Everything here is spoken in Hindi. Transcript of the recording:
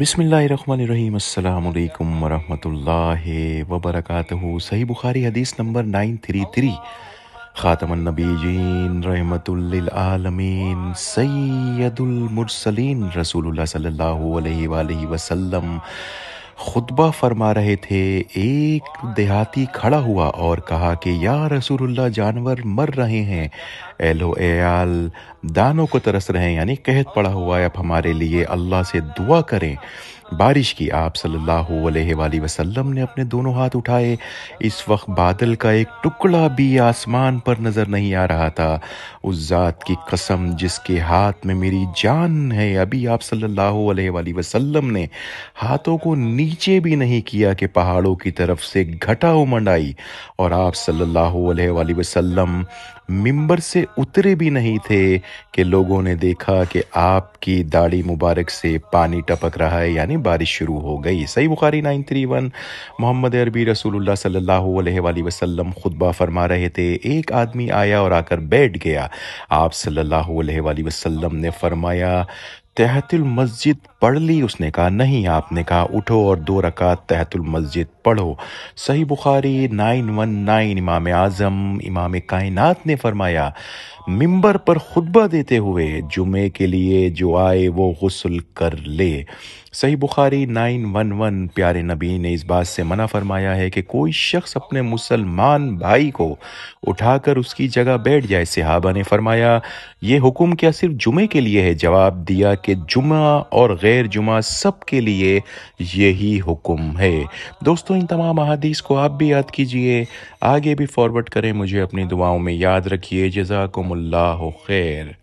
बिसमीम् अल्लाम वरहमतुल्लाह वबरक सही बुखारी हदीस नंबर नाइन थ्री थ्री ख़ातमनबीजीन रहमतमीन सैदुलमरसलिन रसूल सल्ला अलैहि खुतबा फरमा रहे थे एक देहाती खड़ा हुआ और कहा कि या रसूलुल्लाह जानवर मर रहे हैं एलो एयाल दानों को तरस रहे हैं यानी कहत पड़ा हुआ है आप हमारे लिए अल्लाह से दुआ करें बारिश की आप सल्लल्लाहु अलैहि वसल्लम ने अपने दोनों हाथ उठाए इस वक्त बादल का एक टुकड़ा भी आसमान पर नज़र नहीं आ रहा था उस ज़ात की कसम जिसके हाथ में मेरी जान है अभी आप सल्लल्लाहु अलैहि वसल्लम ने हाथों को नीचे भी नहीं किया कि पहाड़ों की तरफ से घटा उमंड आई और आप सल्लल्लाहु अलैहि वसल्लम मिंबर से उतरे भी नहीं थे कि लोगों ने देखा कि आपकी दाढ़ी मुबारक से पानी टपक रहा है यानी में बारिश शुरू हो गई सही Bukhari nine three one Mohammad अरबी रसूलुल्लाह सल्लल्लाहु अलैहि वसल्लम खुतबा फरमा रहे थे एक आदमी आया और आकर बैठ गया आप सल्लल्लाहु अलैहि वसल्लम ने फरमाया तहतुल मस्जिद पढ़ ली उसने कहा नहीं आपने कहा उठो और दो रकात तहतुल मस्जिद पढ़ो सही बुखारी नाइन वन नाइन इमाम आज़म इमाम कायनात ने फरमाया मिंबर पर खुतबा देते हुए जुमे के लिए जो आए वो गसल कर ले सही बुखारी 911 प्यारे नबी ने इस बात से मना फरमाया है कि कोई शख्स अपने मुसलमान भाई को उठाकर उसकी जगह बैठ जाए सिहाबा ने फरमाया ये हुक्म क्या सिर्फ जुमे के लिए है जवाब दिया कि जुमा और गैर जुमा सब के लिए यही हुक्म है दोस्तों इन तमाम अहादीस को आप भी याद कीजिए आगे भी फॉरवर्ड करें मुझे अपनी दुआओं में याद रखिए जजाकुम الله خير